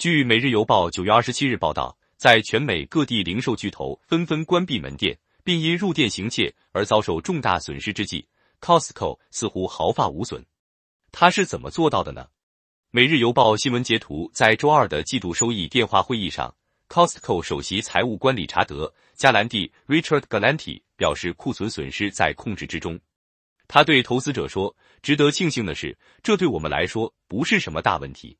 据《每日邮报》九月二十七日报道，在全美各地零售巨头纷纷关闭门店，并因入店行窃而遭受重大损失之际，Costco 似乎毫发无损。他是怎么做到的呢？《每日邮报》新闻截图在周二的季度收益电话会议上，Costco 首席财务官理查德·加兰蒂 （Richard Galanti） 表示，库存损失在控制之中。他对投资者说：“值得庆幸的是，这对我们来说不是什么大问题。”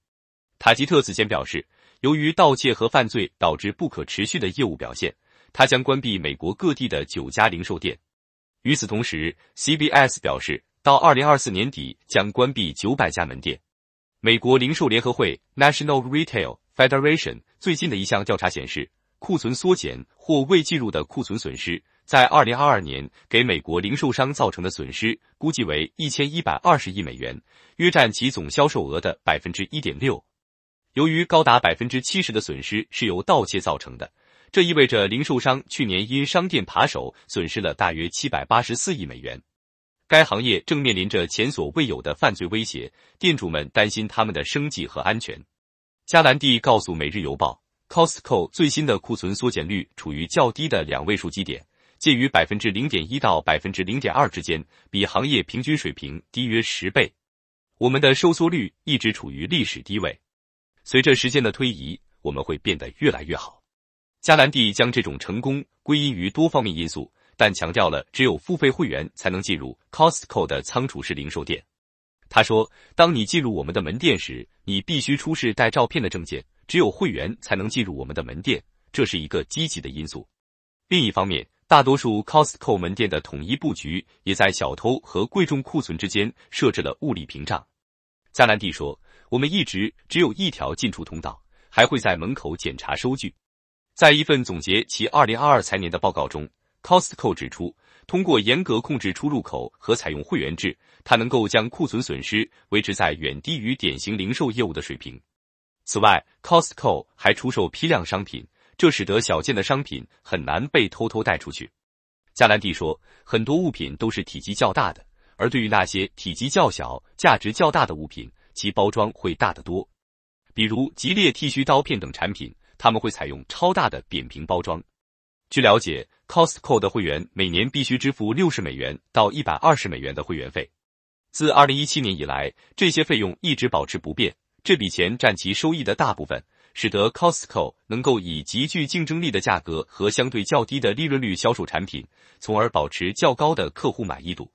塔吉特此前表示，由于盗窃和犯罪导致不可持续的业务表现，他将关闭美国各地的九家零售店。与此同时，C B S 表示，到二零二四年底将关闭九百家门店。美国零售联合会 （National Retail Federation） 最近的一项调查显示，库存缩减或未计入的库存损失，在二零二二年给美国零售商造成的损失，估计为一千一百二十亿美元，约占其总销售额的百分之一点六。由于高达百分之七十的损失是由盗窃造成的，这意味着零售商去年因商店扒手损失了大约七百八十四亿美元。该行业正面临着前所未有的犯罪威胁，店主们担心他们的生计和安全。加兰蒂告诉《每日邮报》，Costco 最新的库存缩减率处于较低的两位数基点，介于百分之零点一到百分之零点二之间，比行业平均水平低约十倍。我们的收缩率一直处于历史低位。随着时间的推移，我们会变得越来越好。加兰蒂将这种成功归因于多方面因素，但强调了只有付费会员才能进入 Costco 的仓储式零售店。他说：“当你进入我们的门店时，你必须出示带照片的证件，只有会员才能进入我们的门店，这是一个积极的因素。另一方面，大多数 Costco 门店的统一布局也在小偷和贵重库存之间设置了物理屏障。”加兰蒂说。我们一直只有一条进出通道，还会在门口检查收据。在一份总结其二零二二财年的报告中，Costco 指出，通过严格控制出入口和采用会员制，它能够将库存损失维持在远低于典型零售业务的水平。此外，Costco 还出售批量商品，这使得小件的商品很难被偷偷带出去。加兰蒂说，很多物品都是体积较大的，而对于那些体积较小、价值较大的物品。其包装会大得多，比如吉列剃须刀片等产品，他们会采用超大的扁平包装。据了解，Costco 的会员每年必须支付六十美元到一百二十美元的会员费。自二零一七年以来，这些费用一直保持不变。这笔钱占其收益的大部分，使得 Costco 能够以极具竞争力的价格和相对较低的利润率销售产品，从而保持较高的客户满意度。